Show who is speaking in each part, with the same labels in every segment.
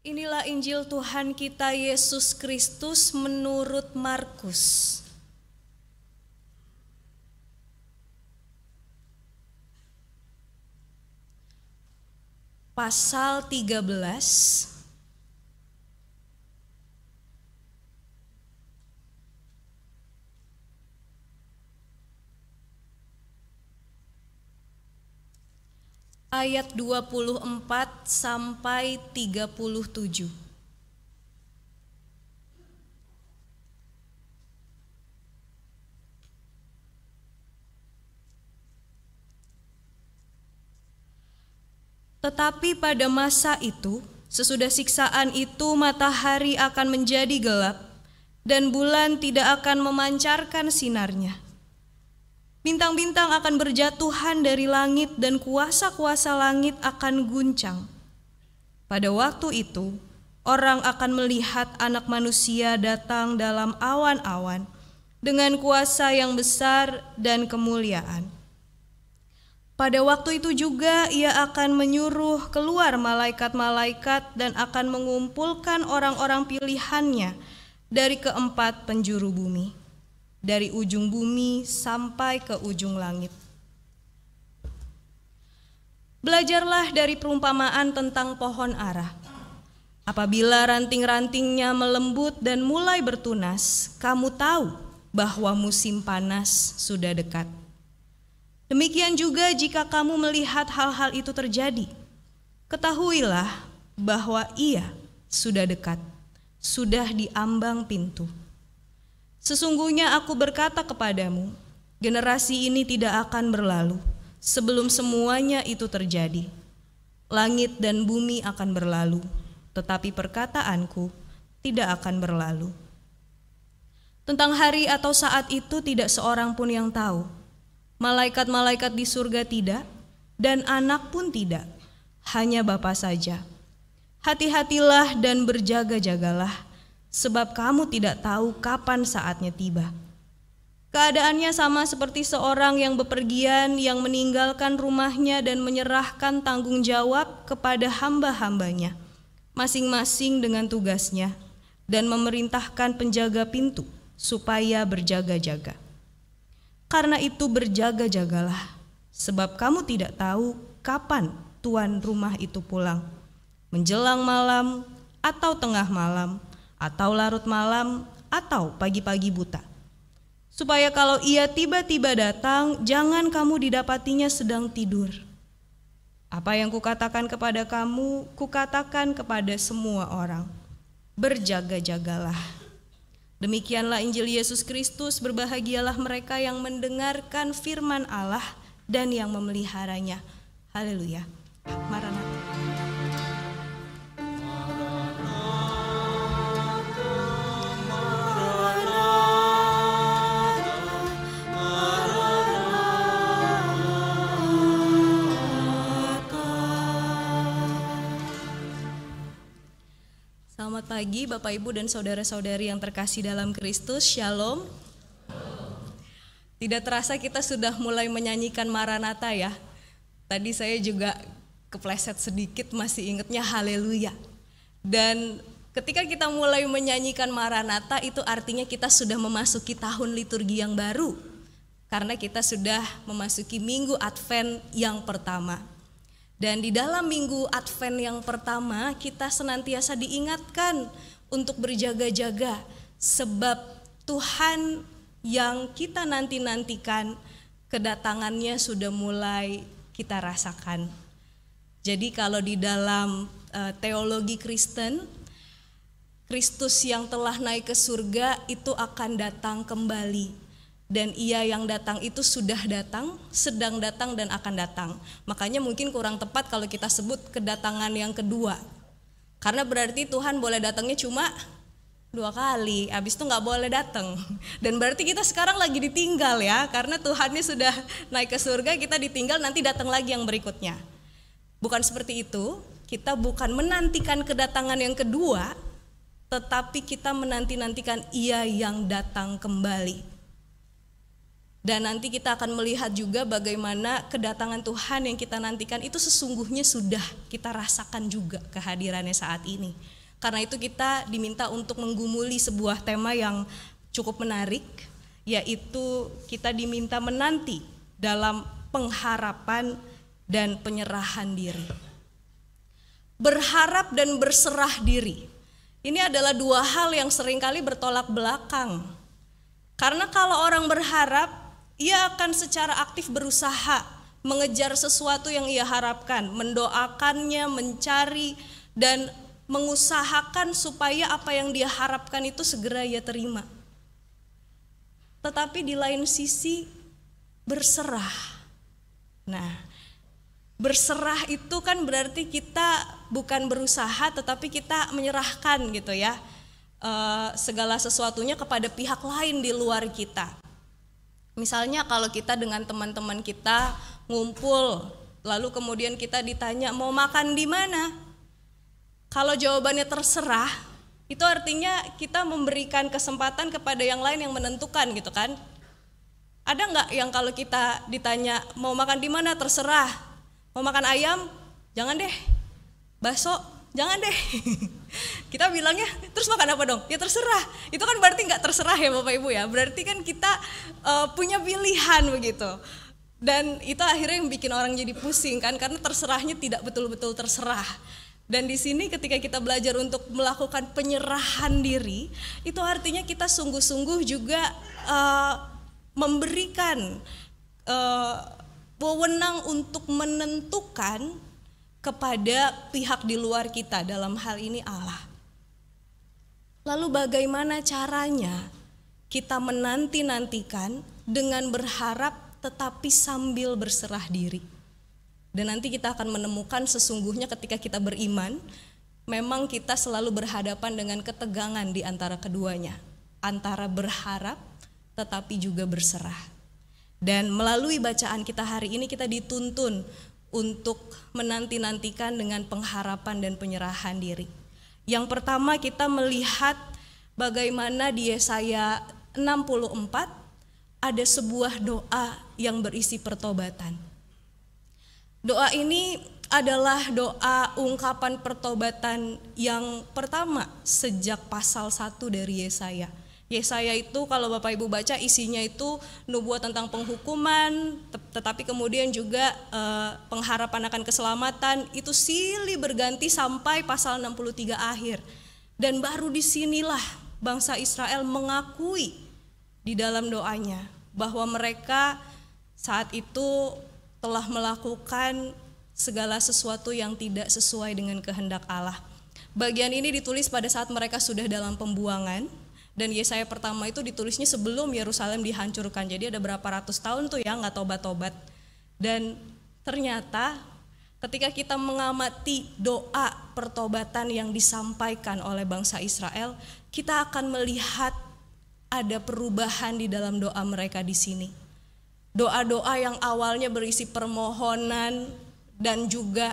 Speaker 1: Inilah Injil Tuhan kita Yesus Kristus menurut Markus. Pasal 13 ayat 24 sampai 37. Tetapi pada masa itu, sesudah siksaan itu matahari akan menjadi gelap dan bulan tidak akan memancarkan sinarnya Bintang-bintang akan berjatuhan dari langit dan kuasa-kuasa langit akan guncang. Pada waktu itu, orang akan melihat anak manusia datang dalam awan-awan dengan kuasa yang besar dan kemuliaan. Pada waktu itu juga ia akan menyuruh keluar malaikat-malaikat dan akan mengumpulkan orang-orang pilihannya dari keempat penjuru bumi dari ujung bumi sampai ke ujung langit. Belajarlah dari perumpamaan tentang pohon arah. Apabila ranting-rantingnya melembut dan mulai bertunas, kamu tahu bahwa musim panas sudah dekat. Demikian juga jika kamu melihat hal-hal itu terjadi, ketahuilah bahwa ia sudah dekat, sudah di ambang pintu. Sesungguhnya aku berkata kepadamu, generasi ini tidak akan berlalu sebelum semuanya itu terjadi. Langit dan bumi akan berlalu, tetapi perkataanku tidak akan berlalu. Tentang hari atau saat itu tidak seorang pun yang tahu. Malaikat-malaikat di surga tidak, dan anak pun tidak, hanya Bapa saja. Hati-hatilah dan berjaga-jagalah, sebab kamu tidak tahu kapan saatnya tiba. Keadaannya sama seperti seorang yang bepergian, yang meninggalkan rumahnya dan menyerahkan tanggung jawab kepada hamba-hambanya, masing-masing dengan tugasnya, dan memerintahkan penjaga pintu supaya berjaga-jaga. Karena itu, berjaga-jagalah, sebab kamu tidak tahu kapan tuan rumah itu pulang, menjelang malam atau tengah malam atau larut malam, atau pagi-pagi buta. Supaya kalau ia tiba-tiba datang, jangan kamu didapatinya sedang tidur. Apa yang kukatakan kepada kamu, kukatakan kepada semua orang. Berjaga-jagalah. Demikianlah Injil Yesus Kristus, berbahagialah mereka yang mendengarkan firman Allah dan yang memeliharanya. Haleluya. Maranatha. Selamat pagi Bapak Ibu dan saudara-saudari yang terkasih dalam Kristus. Shalom. Tidak terasa kita sudah mulai menyanyikan Maranatha ya. Tadi saya juga kepleset sedikit masih ingatnya haleluya. Dan ketika kita mulai menyanyikan Maranatha itu artinya kita sudah memasuki tahun liturgi yang baru. Karena kita sudah memasuki minggu Advent yang pertama. Dan di dalam minggu Advent yang pertama, kita senantiasa diingatkan untuk berjaga-jaga, sebab Tuhan yang kita nanti-nantikan kedatangannya sudah mulai kita rasakan. Jadi, kalau di dalam eh, teologi Kristen, Kristus yang telah naik ke surga itu akan datang kembali dan ia yang datang itu sudah datang, sedang datang dan akan datang. Makanya mungkin kurang tepat kalau kita sebut kedatangan yang kedua. Karena berarti Tuhan boleh datangnya cuma dua kali, habis itu nggak boleh datang. Dan berarti kita sekarang lagi ditinggal ya, karena Tuhannya sudah naik ke surga, kita ditinggal nanti datang lagi yang berikutnya. Bukan seperti itu, kita bukan menantikan kedatangan yang kedua, tetapi kita menanti-nantikan ia yang datang kembali. Dan nanti kita akan melihat juga bagaimana kedatangan Tuhan yang kita nantikan itu sesungguhnya sudah kita rasakan juga kehadirannya saat ini. Karena itu kita diminta untuk menggumuli sebuah tema yang cukup menarik, yaitu kita diminta menanti dalam pengharapan dan penyerahan diri. Berharap dan berserah diri. Ini adalah dua hal yang seringkali bertolak belakang. Karena kalau orang berharap, ia akan secara aktif berusaha mengejar sesuatu yang ia harapkan, mendoakannya, mencari dan mengusahakan supaya apa yang dia harapkan itu segera ia terima. Tetapi di lain sisi berserah. Nah, berserah itu kan berarti kita bukan berusaha tetapi kita menyerahkan gitu ya eh, segala sesuatunya kepada pihak lain di luar kita Misalnya kalau kita dengan teman-teman kita ngumpul, lalu kemudian kita ditanya mau makan di mana? Kalau jawabannya terserah, itu artinya kita memberikan kesempatan kepada yang lain yang menentukan gitu kan. Ada nggak yang kalau kita ditanya mau makan di mana terserah, mau makan ayam, jangan deh, bakso, jangan deh. kita bilangnya terus makan apa dong? Ya terserah. Itu kan berarti nggak terserah ya Bapak Ibu ya. Berarti kan kita uh, punya pilihan begitu. Dan itu akhirnya yang bikin orang jadi pusing kan karena terserahnya tidak betul-betul terserah. Dan di sini ketika kita belajar untuk melakukan penyerahan diri, itu artinya kita sungguh-sungguh juga uh, memberikan uh, wewenang untuk menentukan kepada pihak di luar kita, dalam hal ini Allah. Lalu, bagaimana caranya kita menanti-nantikan dengan berharap tetapi sambil berserah diri? Dan nanti kita akan menemukan sesungguhnya ketika kita beriman, memang kita selalu berhadapan dengan ketegangan di antara keduanya, antara berharap tetapi juga berserah. Dan melalui bacaan kita hari ini kita dituntun untuk menanti-nantikan dengan pengharapan dan penyerahan diri. Yang pertama kita melihat bagaimana di Yesaya 64 ada sebuah doa yang berisi pertobatan. Doa ini adalah doa ungkapan pertobatan yang pertama sejak pasal 1 dari Yesaya. Yesaya itu kalau Bapak Ibu baca isinya itu nubuat tentang penghukuman, tetapi kemudian juga eh, pengharapan akan keselamatan itu silih berganti sampai pasal 63 akhir. Dan baru disinilah bangsa Israel mengakui di dalam doanya bahwa mereka saat itu telah melakukan segala sesuatu yang tidak sesuai dengan kehendak Allah. Bagian ini ditulis pada saat mereka sudah dalam pembuangan, dan Yesaya pertama itu ditulisnya sebelum Yerusalem dihancurkan. Jadi ada berapa ratus tahun tuh ya nggak tobat-tobat. Dan ternyata ketika kita mengamati doa pertobatan yang disampaikan oleh bangsa Israel, kita akan melihat ada perubahan di dalam doa mereka di sini. Doa-doa yang awalnya berisi permohonan dan juga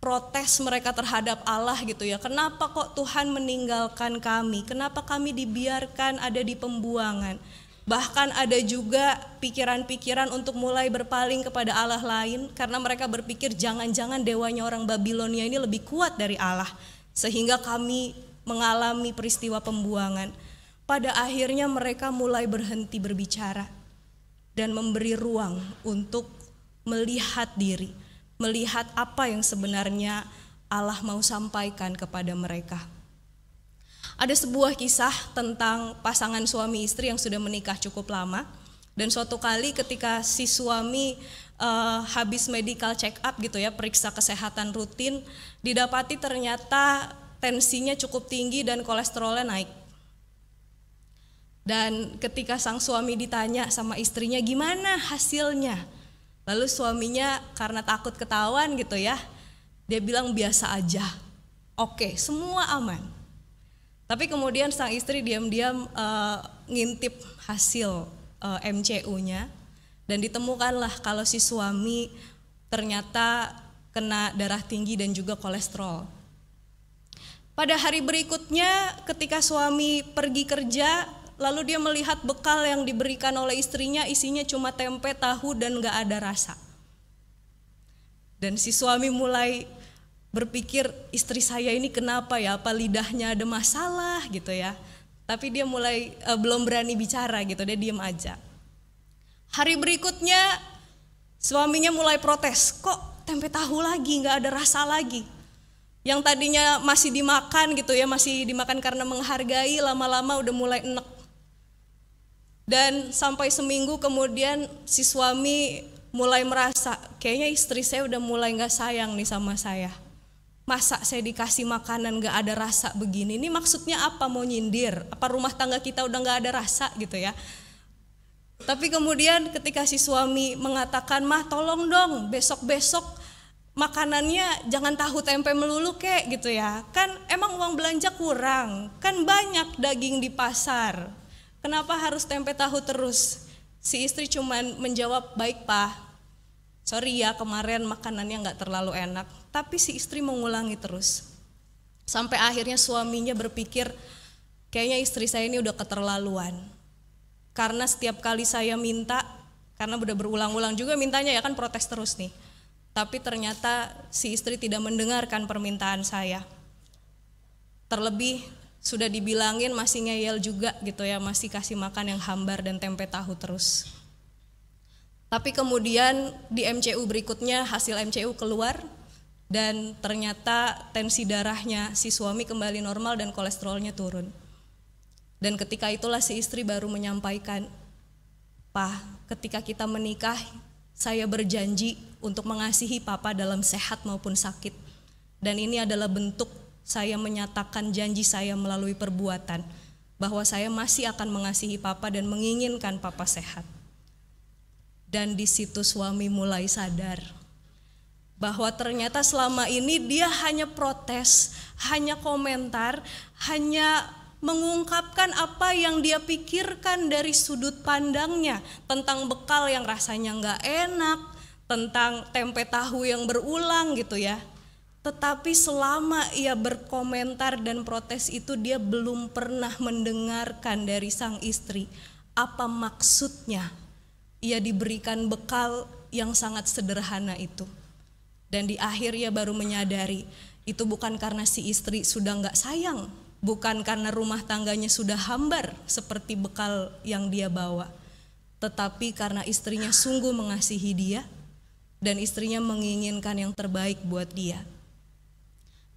Speaker 1: protes mereka terhadap Allah gitu ya. Kenapa kok Tuhan meninggalkan kami? Kenapa kami dibiarkan ada di pembuangan? Bahkan ada juga pikiran-pikiran untuk mulai berpaling kepada Allah lain karena mereka berpikir jangan-jangan dewanya orang Babilonia ini lebih kuat dari Allah sehingga kami mengalami peristiwa pembuangan. Pada akhirnya mereka mulai berhenti berbicara dan memberi ruang untuk melihat diri melihat apa yang sebenarnya Allah mau sampaikan kepada mereka. Ada sebuah kisah tentang pasangan suami istri yang sudah menikah cukup lama dan suatu kali ketika si suami uh, habis medical check up gitu ya, periksa kesehatan rutin, didapati ternyata tensinya cukup tinggi dan kolesterolnya naik. Dan ketika sang suami ditanya sama istrinya gimana hasilnya? Lalu suaminya karena takut ketahuan gitu ya, dia bilang biasa aja. Oke, semua aman. Tapi kemudian sang istri diam-diam uh, ngintip hasil uh, eh, MCU-nya dan ditemukanlah kalau si suami ternyata kena darah tinggi dan juga kolesterol. Pada hari berikutnya ketika suami pergi kerja, Lalu dia melihat bekal yang diberikan oleh istrinya isinya cuma tempe, tahu dan gak ada rasa. Dan si suami mulai berpikir istri saya ini kenapa ya apa lidahnya ada masalah gitu ya tapi dia mulai e, belum berani bicara gitu dia diem aja hari berikutnya suaminya mulai protes kok tempe tahu lagi nggak ada rasa lagi yang tadinya masih dimakan gitu ya masih dimakan karena menghargai lama-lama udah mulai enek dan sampai seminggu kemudian si suami mulai merasa kayaknya istri saya udah mulai nggak sayang nih sama saya. Masa saya dikasih makanan gak ada rasa begini? Ini maksudnya apa mau nyindir? Apa rumah tangga kita udah gak ada rasa gitu ya? Tapi kemudian ketika si suami mengatakan, mah tolong dong besok-besok makanannya jangan tahu tempe melulu kek gitu ya. Kan emang uang belanja kurang, kan banyak daging di pasar kenapa harus tempe tahu terus? Si istri cuman menjawab, baik pak, sorry ya kemarin makanannya nggak terlalu enak. Tapi si istri mengulangi terus. Sampai akhirnya suaminya berpikir, kayaknya istri saya ini udah keterlaluan. Karena setiap kali saya minta, karena udah berulang-ulang juga mintanya ya kan protes terus nih. Tapi ternyata si istri tidak mendengarkan permintaan saya. Terlebih sudah dibilangin masih ngeyel juga gitu ya, masih kasih makan yang hambar dan tempe tahu terus. Tapi kemudian di MCU berikutnya hasil MCU keluar dan ternyata tensi darahnya si suami kembali normal dan kolesterolnya turun. Dan ketika itulah si istri baru menyampaikan, "Pak, ketika kita menikah, saya berjanji untuk mengasihi papa dalam sehat maupun sakit." Dan ini adalah bentuk saya menyatakan janji saya melalui perbuatan bahwa saya masih akan mengasihi papa dan menginginkan papa sehat. Dan di situ suami mulai sadar bahwa ternyata selama ini dia hanya protes, hanya komentar, hanya mengungkapkan apa yang dia pikirkan dari sudut pandangnya tentang bekal yang rasanya nggak enak, tentang tempe tahu yang berulang gitu ya tetapi selama ia berkomentar dan protes itu dia belum pernah mendengarkan dari sang istri apa maksudnya ia diberikan bekal yang sangat sederhana itu. Dan di akhir ia baru menyadari itu bukan karena si istri sudah nggak sayang, bukan karena rumah tangganya sudah hambar seperti bekal yang dia bawa, tetapi karena istrinya sungguh mengasihi dia dan istrinya menginginkan yang terbaik buat dia.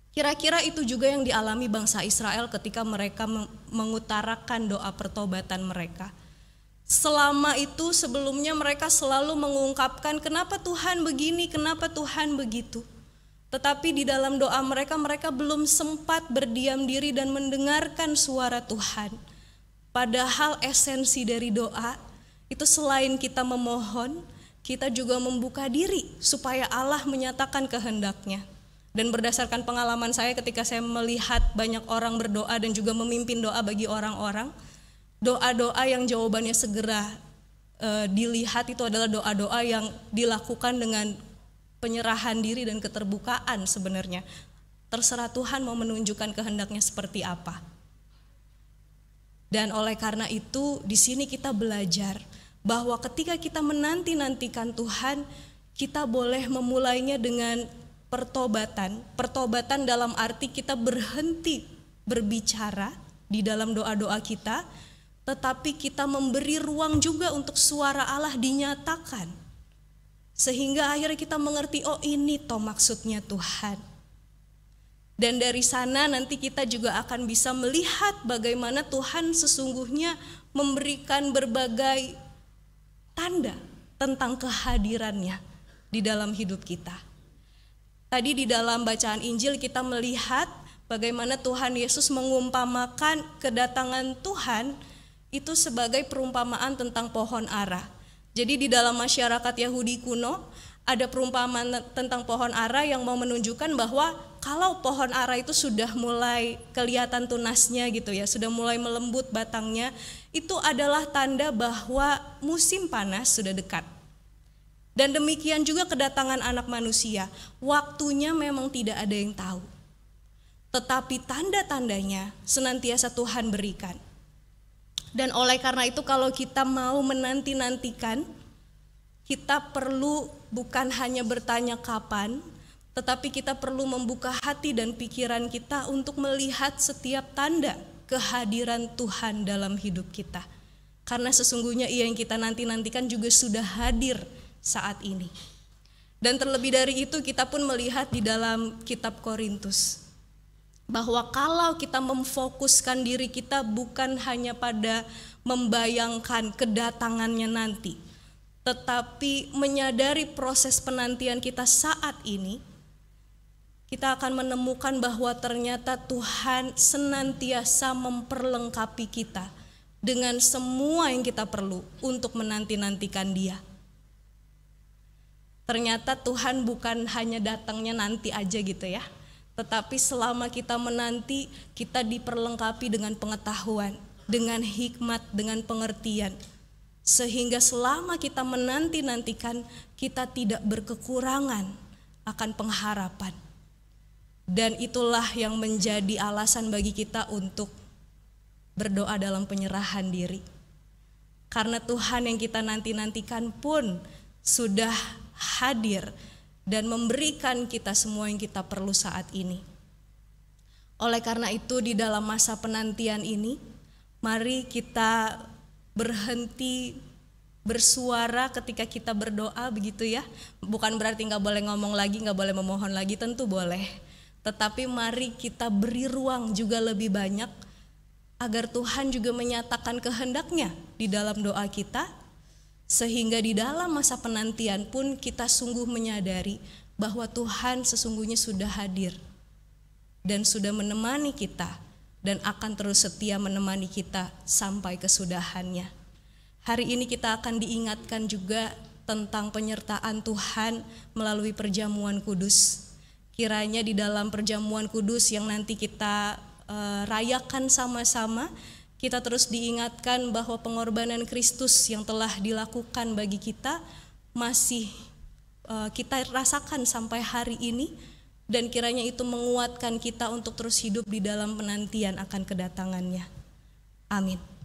Speaker 1: Kira-kira itu juga yang dialami bangsa Israel ketika mereka mengutarakan doa pertobatan mereka. Selama itu sebelumnya mereka selalu mengungkapkan kenapa Tuhan begini, kenapa Tuhan begitu. Tetapi di dalam doa mereka mereka belum sempat berdiam diri dan mendengarkan suara Tuhan. Padahal esensi dari doa itu selain kita memohon, kita juga membuka diri supaya Allah menyatakan kehendaknya. Dan berdasarkan pengalaman saya ketika saya melihat banyak orang berdoa dan juga memimpin doa bagi orang-orang, doa-doa yang jawabannya segera e, dilihat itu adalah doa-doa yang dilakukan dengan penyerahan diri dan keterbukaan sebenarnya. Terserah Tuhan mau menunjukkan kehendaknya seperti apa. Dan oleh karena itu di sini kita belajar bahwa ketika kita menanti-nantikan Tuhan, kita boleh memulainya dengan pertobatan, pertobatan dalam arti kita berhenti berbicara di dalam doa-doa kita, tetapi kita memberi ruang juga untuk suara Allah dinyatakan. Sehingga akhirnya kita mengerti, oh ini toh maksudnya Tuhan. Dan dari sana nanti kita juga akan bisa melihat bagaimana Tuhan sesungguhnya memberikan berbagai tanda tentang kehadirannya di dalam hidup kita. Tadi di dalam bacaan Injil kita melihat bagaimana Tuhan Yesus mengumpamakan kedatangan Tuhan itu sebagai perumpamaan tentang pohon ara. Jadi di dalam masyarakat Yahudi kuno ada perumpamaan tentang pohon ara yang mau menunjukkan bahwa kalau pohon ara itu sudah mulai kelihatan tunasnya gitu ya, sudah mulai melembut batangnya, itu adalah tanda bahwa musim panas sudah dekat. Dan demikian juga kedatangan anak manusia, waktunya memang tidak ada yang tahu. Tetapi tanda-tandanya senantiasa Tuhan berikan. Dan oleh karena itu kalau kita mau menanti-nantikan, kita perlu bukan hanya bertanya kapan, tetapi kita perlu membuka hati dan pikiran kita untuk melihat setiap tanda kehadiran Tuhan dalam hidup kita. Karena sesungguhnya ia yang kita nanti-nantikan juga sudah hadir saat ini. Dan terlebih dari itu kita pun melihat di dalam kitab Korintus bahwa kalau kita memfokuskan diri kita bukan hanya pada membayangkan kedatangannya nanti, tetapi menyadari proses penantian kita saat ini, kita akan menemukan bahwa ternyata Tuhan senantiasa memperlengkapi kita dengan semua yang kita perlu untuk menanti-nantikan Dia ternyata Tuhan bukan hanya datangnya nanti aja gitu ya. Tetapi selama kita menanti, kita diperlengkapi dengan pengetahuan, dengan hikmat, dengan pengertian. Sehingga selama kita menanti-nantikan, kita tidak berkekurangan akan pengharapan. Dan itulah yang menjadi alasan bagi kita untuk berdoa dalam penyerahan diri. Karena Tuhan yang kita nanti-nantikan pun sudah hadir dan memberikan kita semua yang kita perlu saat ini. Oleh karena itu, di dalam masa penantian ini, mari kita berhenti bersuara ketika kita berdoa begitu ya bukan berarti nggak boleh ngomong lagi nggak boleh memohon lagi tentu boleh tetapi mari kita beri ruang juga lebih banyak agar Tuhan juga menyatakan kehendaknya di dalam doa kita sehingga di dalam masa penantian pun kita sungguh menyadari bahwa Tuhan sesungguhnya sudah hadir dan sudah menemani kita dan akan terus setia menemani kita sampai kesudahannya. Hari ini kita akan diingatkan juga tentang penyertaan Tuhan melalui perjamuan kudus. Kiranya di dalam perjamuan kudus yang nanti kita eh, rayakan sama-sama, kita terus diingatkan bahwa pengorbanan Kristus yang telah dilakukan bagi kita masih eh, kita rasakan sampai hari ini dan kiranya itu menguatkan kita untuk terus hidup di dalam penantian akan kedatangannya. Amin.